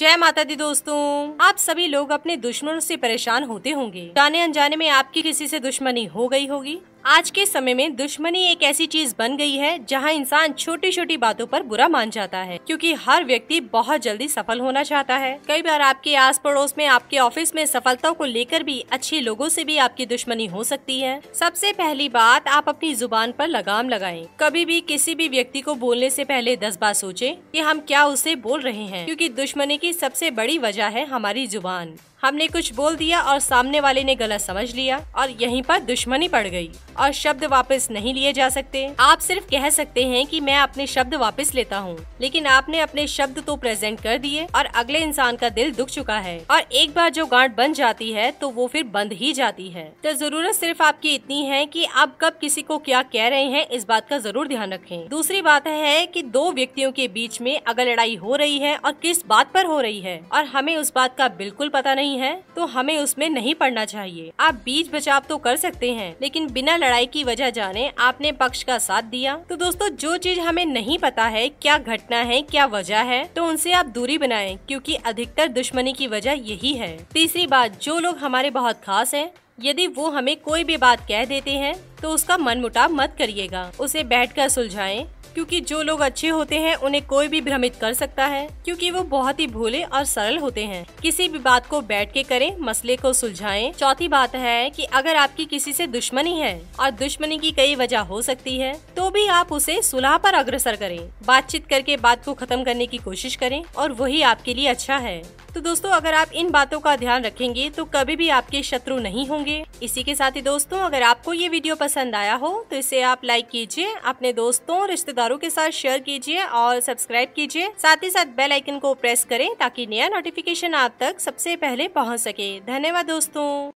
जय माता दी दोस्तों आप सभी लोग अपने दुश्मनों से परेशान होते होंगे जाने अनजाने में आपकी किसी से दुश्मनी हो गई होगी आज के समय में दुश्मनी एक ऐसी चीज बन गई है जहां इंसान छोटी छोटी बातों पर बुरा मान जाता है क्योंकि हर व्यक्ति बहुत जल्दी सफल होना चाहता है कई बार आपके आस पड़ोस में आपके ऑफिस में सफलता को लेकर भी अच्छे लोगों से भी आपकी दुश्मनी हो सकती है सबसे पहली बात आप अपनी जुबान पर लगाम लगाएं कभी भी किसी भी व्यक्ति को बोलने से पहले दस बार सोचे की हम क्या उसे बोल रहे हैं क्योंकि दुश्मनी की सबसे बड़ी वजह है हमारी जुबान हमने कुछ बोल दिया और सामने वाले ने गलत समझ लिया और यहीं पर दुश्मनी पड़ गई और शब्द वापस नहीं लिए जा सकते आप सिर्फ कह सकते हैं कि मैं अपने शब्द वापस लेता हूँ लेकिन आपने अपने शब्द तो प्रेजेंट कर दिए और अगले इंसान का दिल दुख चुका है और एक बार जो गांठ बन जाती है तो वो फिर बंद ही जाती है तो जरूरत सिर्फ आपकी इतनी है की आप कब किसी को क्या कह रहे हैं इस बात का जरूर ध्यान रखे दूसरी बात है की दो व्यक्तियों के बीच में अगर लड़ाई हो रही है और किस बात पर हो रही है और हमें उस बात का बिल्कुल पता नहीं नहीं है तो हमें उसमें नहीं पढ़ना चाहिए आप बीच बचाव तो कर सकते हैं लेकिन बिना लड़ाई की वजह जाने आपने पक्ष का साथ दिया तो दोस्तों जो चीज हमें नहीं पता है क्या घटना है क्या वजह है तो उनसे आप दूरी बनाए क्यूँकी अधिकतर दुश्मनी की वजह यही है तीसरी बात जो लोग हमारे बहुत खास है यदि वो हमें कोई भी बात कह देते हैं तो उसका मन मुटाव मत करिएगा उसे बैठ कर सुलझाएं क्योंकि जो लोग अच्छे होते हैं उन्हें कोई भी भ्रमित कर सकता है क्योंकि वो बहुत ही भोले और सरल होते हैं किसी भी बात को बैठ के करें मसले को सुलझाएं चौथी बात है कि अगर आपकी किसी से दुश्मनी है और दुश्मनी की कई वजह हो सकती है तो भी आप उसे सुलह पर अग्रसर करें बातचीत करके बात को खत्म करने की कोशिश करें और वही आपके लिए अच्छा है तो दोस्तों अगर आप इन बातों का ध्यान रखेंगे तो कभी भी आपके शत्रु नहीं होंगे इसी के साथ ही दोस्तों अगर आपको ये वीडियो पसंद आया हो तो इसे आप लाइक कीजिए अपने दोस्तों रिश्तेदारों के साथ शेयर कीजिए और सब्सक्राइब कीजिए साथ ही साथ बेल आइकन को प्रेस करें ताकि नया नोटिफिकेशन आप तक सबसे पहले पहुंच सके धन्यवाद दोस्तों